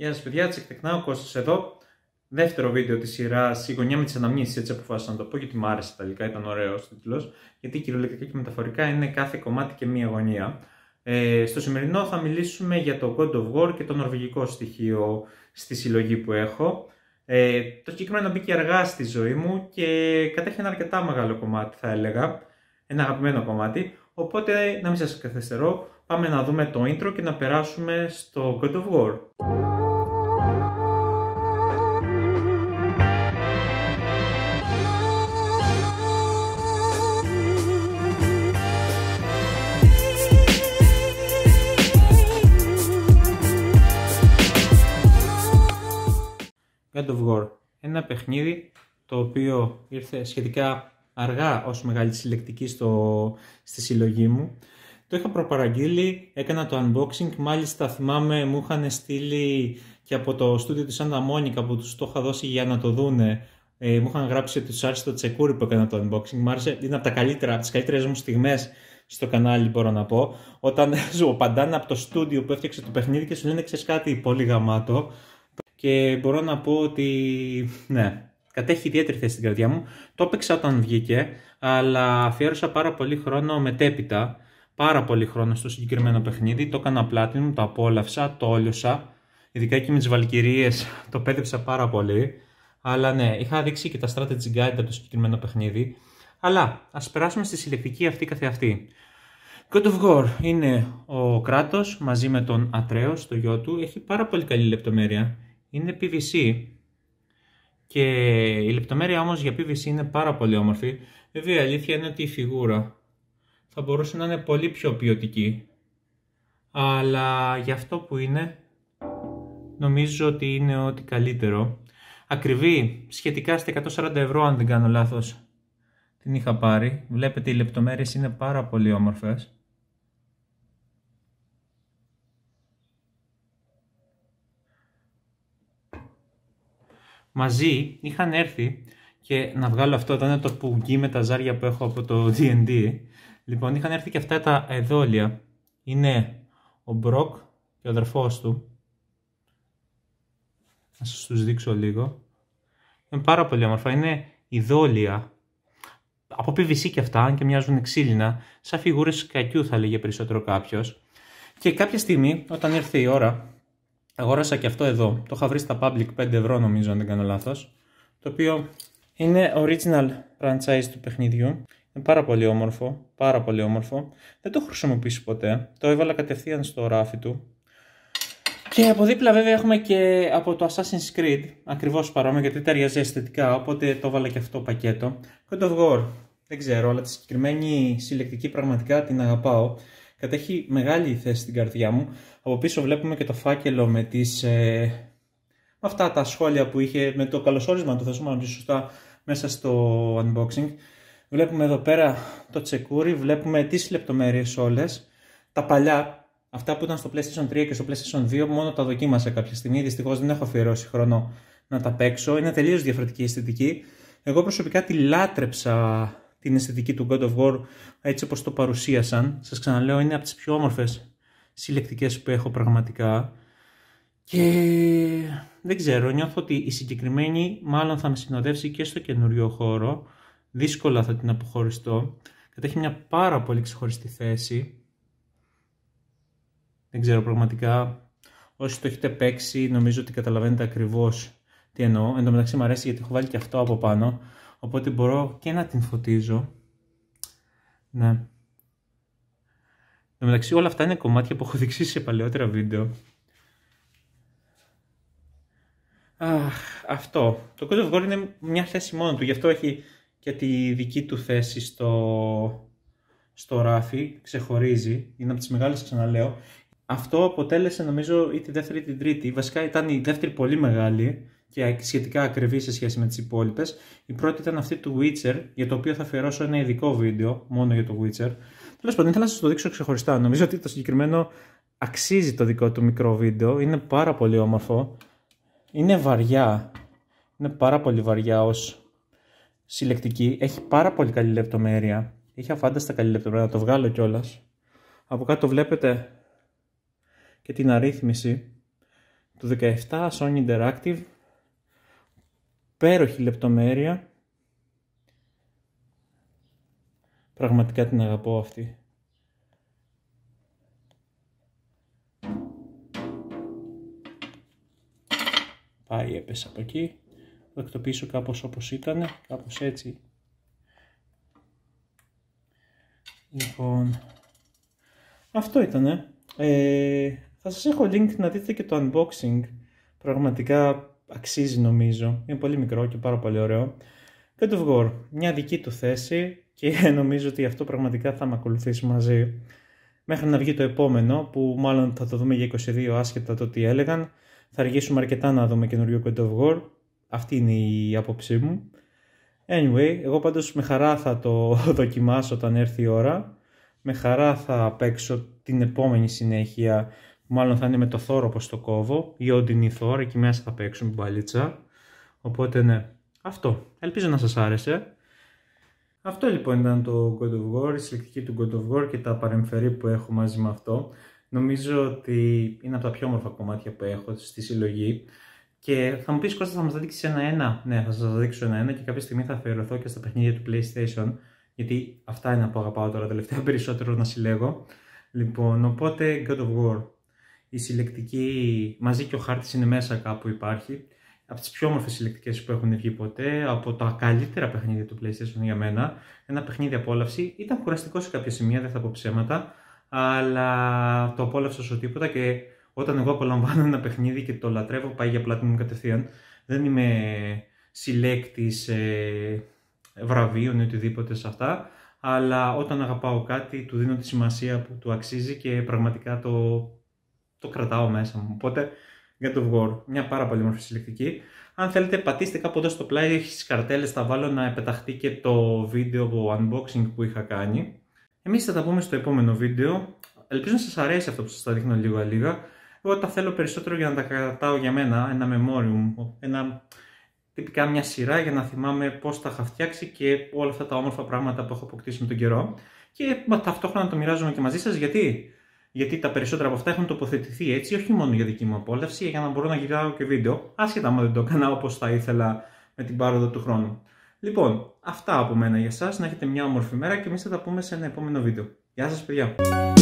Γεια σας, παιδιά, τσεκτεκνά, ο Κώστας εδώ. Δεύτερο βίντεο της σειράς «Η γωνιά με τις αναμνήσεις. έτσι αποφάσισα να το πω γιατί μου άρεσε τελικά, ήταν ωραίο τίτλος, Γιατί κυριολεκτικά και μεταφορικά είναι κάθε κομμάτι και μία γωνία. Ε, στο σημερινό θα μιλήσουμε για το God of War και το νορβηγικό στοιχείο στη συλλογή που έχω. Ε, το συγκεκριμένο μπήκε αργά στη ζωή μου και κατέχει ένα αρκετά μεγάλο κομμάτι θα έλεγα, ένα αγαπημένο κομμάτι. Οπότε να μην σας καθυστερώ, πάμε να δούμε το intro και να περάσουμε στο God of War. God of War. Ένα παιχνίδι το οποίο ήρθε σχετικά αργά ως μεγάλη συλλεκτική στο, στη συλλογή μου. Το είχα προπαραγγείλει, έκανα το unboxing, μάλιστα θυμάμαι μου είχαν στείλει και από το στούντιο της Santa Μόνικα που τους το είχα δώσει για να το δούνε. Ε, μου είχαν γράψει ότι τους άρεσε το τσεκούρι που έκανα το unboxing. Μου άρεσε, είναι από τα καλύτερα, τις καλύτερες μου στιγμές στο κανάλι μπορώ να πω. Όταν σου απαντάνε από το στούντιο που έφτιαξε το παιχνίδι και σου λένε ξέρεις κάτι πολύ γαμάτο και μπορώ να πω ότι ναι, κατέχει ιδιαίτερη θέση στην καρδιά μου. Το έπαιξα όταν βγήκε, αλλά αφιέρωσα πάρα πολύ χρόνο μετέπειτα, πάρα πολύ χρόνο στο συγκεκριμένο παιχνίδι. Το έκανα μου, το απόλαυσα, το όλιωσα, ειδικά και με τις βαλκυρίες το πέτρεψα πάρα πολύ. Αλλά ναι, είχα δείξει και τα strategy guide από το συγκεκριμένο παιχνίδι. Αλλά ας περάσουμε στη συλλεκτική αυτή καθεαυτή. God of War είναι ο Κράτος μαζί με τον Ατρέος, το γιο του, έχει πάρα πολύ καλή λεπτομέρεια είναι PVC και η λεπτομέρεια όμως για PVC είναι πάρα πολύ όμορφη. Βέβαια η αλήθεια είναι ότι η φιγούρα θα μπορούσε να είναι πολύ πιο ποιοτική αλλά για αυτό που είναι νομίζω ότι είναι ό,τι καλύτερο. Ακριβή, σχετικά στα 140 ευρώ αν δεν κάνω λάθος την είχα πάρει. Βλέπετε οι λεπτομέρειες είναι πάρα πολύ όμορφες. μαζί είχαν έρθει και να βγάλω αυτό εδώ είναι το πουγγί με τα ζάρια που έχω από το D&D λοιπόν είχαν έρθει και αυτά τα εδόλια είναι ο Μπροκ και ο αδερφός του να σας τους δείξω λίγο είναι πάρα πολύ όμορφα, είναι ειδόλια από PVC και αυτά, αν και μοιάζουν ξύλινα, σαν φιγούρες κακιού θα λέγε περισσότερο κάποιος Και κάποια στιγμή, όταν έρθει η ώρα Αγόρασα και αυτό εδώ. Το είχα βρει στα public 5 ευρώ νομίζω αν δεν κάνω λάθος. Το οποίο είναι original franchise του παιχνιδιού. Είναι πάρα πολύ όμορφο. Πάρα πολύ όμορφο. Δεν το έχω χρησιμοποιήσει ποτέ. Το έβαλα κατευθείαν στο ράφι του. Και από δίπλα βέβαια έχουμε και από το Assassin's Creed, ακριβώς παρόμοια, γιατί ταιριάζει αισθητικά, οπότε το έβαλα και αυτό πακέτο. God of War, δεν ξέρω, αλλά τη συγκεκριμένη συλλεκτική πραγματικά την αγαπάω κατέχει μεγάλη θέση στην καρδιά μου. Από πίσω βλέπουμε και το φάκελο με τις... Ε, αυτά τα σχόλια που είχε με το καλωσόρισμα, του, θέσουμε να σωστά μέσα στο unboxing. Βλέπουμε εδώ πέρα το τσεκούρι, βλέπουμε τις λεπτομέρειες όλες. Τα παλιά, αυτά που ήταν στο PlayStation 3 και στο PlayStation 2, μόνο τα δοκίμασα κάποια στιγμή. Δυστυχώς δεν έχω αφιερώσει χρόνο να τα παίξω. Είναι τελείως διαφορετική αισθητική. Εγώ προσωπικά τη λάτρεψα την αισθητική του God of War έτσι όπως το παρουσίασαν. Σας ξαναλέω είναι από τις πιο όμορφες συλλεκτικές που έχω πραγματικά και δεν ξέρω, νιώθω ότι η συγκεκριμένη μάλλον θα με συνοδεύσει και στο καινούριο χώρο. Δύσκολα θα την αποχωριστώ. Κατέχει μια πάρα πολύ ξεχωριστή θέση. Δεν ξέρω πραγματικά. Όσοι το έχετε παίξει νομίζω ότι καταλαβαίνετε ακριβώς τι εννοώ. Εν τω μεταξύ μου αρέσει γιατί έχω βάλει και αυτό από πάνω. Οπότε μπορώ και να την φωτίζω. Ναι. Εν μεταξύ όλα αυτά είναι κομμάτια που έχω δείξει σε παλαιότερα βίντεο. Αχ, αυτό. Το Code of είναι μια θέση μόνο του, γι' αυτό έχει και τη δική του θέση στο, στο ράφι, ξεχωρίζει, είναι από τις μεγάλες ξαναλέω. Αυτό αποτέλεσε νομίζω ή τη δεύτερη ή την τρίτη, βασικά ήταν η δεύτερη πολύ μεγάλη, και σχετικά ακριβή σε σχέση με τις υπόλοιπες. Η πρώτη ήταν αυτή του Witcher, για το οποίο θα αφιερώσω ένα ειδικό βίντεο μόνο για το Witcher. Τέλος πάντων, ήθελα να σας το δείξω ξεχωριστά. Νομίζω ότι το συγκεκριμένο αξίζει το δικό του μικρό βίντεο. Είναι πάρα πολύ όμορφο. Είναι βαριά. Είναι πάρα πολύ βαριά ως συλλεκτική. Έχει πάρα πολύ καλή λεπτομέρεια. Έχει αφάνταστα καλή λεπτομέρεια. Να το βγάλω κιόλας. Από κάτω βλέπετε και την αρρύθμιση του 17 Sony Interactive υπέροχη λεπτομέρεια. Πραγματικά την αγαπώ αυτή. Πάει, έπεσε από εκεί. Θα το πίσω κάπως όπως ήταν, κάπως έτσι. Λοιπόν, αυτό ήτανε. Ε, θα σας έχω link να δείτε και το unboxing. Πραγματικά αξίζει νομίζω. Είναι πολύ μικρό και πάρα πολύ ωραίο. God of War, μια δική του θέση και νομίζω ότι αυτό πραγματικά θα με ακολουθήσει μαζί. Μέχρι να βγει το επόμενο που μάλλον θα το δούμε για 22 άσχετα το τι έλεγαν. Θα αργήσουμε αρκετά να δούμε καινούριο God of War. Αυτή είναι η άποψή μου. Anyway, εγώ πάντως με χαρά θα το δοκιμάσω όταν έρθει η ώρα. Με χαρά θα παίξω την επόμενη συνέχεια μάλλον θα είναι με το θόρο όπως το κόβω ή οντινή θόρα, εκεί μέσα θα παίξουν μπαλίτσα. Οπότε ναι, αυτό. Ελπίζω να σας άρεσε. Αυτό λοιπόν ήταν το God of War, η συλλεκτική του God of War και τα παρεμφερή που έχω μαζί με αυτό. Νομίζω ότι είναι από τα πιο όμορφα κομμάτια που έχω στη συλλογή. Και θα μου πεις Κώστα θα μας δείξεις δείξεις ένα-ένα. Ναι, θα σας δείξω ένα-ένα και κάποια στιγμή θα αφαιρεθώ και στα παιχνίδια του PlayStation. Γιατί αυτά είναι που αγαπάω τώρα τελευταία περισσότερο να συλλέγω. Λοιπόν, οπότε God of War η συλλεκτική, μαζί και ο χάρτης είναι μέσα κάπου υπάρχει. Από τις πιο όμορφες συλλεκτικές που έχουν βγει ποτέ, από τα καλύτερα παιχνίδια του PlayStation για μένα, ένα παιχνίδι απόλαυση, ήταν κουραστικό σε κάποια σημεία, δεν θα πω ψέματα, αλλά το απόλαυσα όσο τίποτα και όταν εγώ απολαμβάνω ένα παιχνίδι και το λατρεύω, πάει για πλάτη μου κατευθείαν. Δεν είμαι συλλέκτης ε, βραβείων ή οτιδήποτε σε αυτά, αλλά όταν αγαπάω κάτι του δίνω τη σημασία που του αξίζει και πραγματικά το το κρατάω μέσα μου. Οπότε για το βγόρ, μια πάρα πολύ μορφή συλλεκτική. Αν θέλετε πατήστε κάπου εδώ στο πλάι, έχει τις καρτέλες θα βάλω να επεταχτεί και το βίντεο το unboxing που είχα κάνει. Εμείς θα τα πούμε στο επόμενο βίντεο. Ελπίζω να σας αρέσει αυτό που σας τα δείχνω λίγο λίγα. Εγώ τα θέλω περισσότερο για να τα κρατάω για μένα, ένα memorium, ένα, τυπικά μια σειρά για να θυμάμαι πώς τα είχα φτιάξει και όλα αυτά τα όμορφα πράγματα που έχω αποκτήσει με τον καιρό. Και ταυτόχρονα το μοιράζομαι και μαζί σας γιατί γιατί τα περισσότερα από αυτά έχουν τοποθετηθεί έτσι, όχι μόνο για δική μου απόλαυση, για να μπορώ να γυρνάω και βίντεο, άσχετα αν δεν το έκανα όπως θα ήθελα με την πάροδο του χρόνου. Λοιπόν, αυτά από μένα για εσά, να έχετε μια όμορφη μέρα και εμείς θα τα πούμε σε ένα επόμενο βίντεο. Γεια σας παιδιά!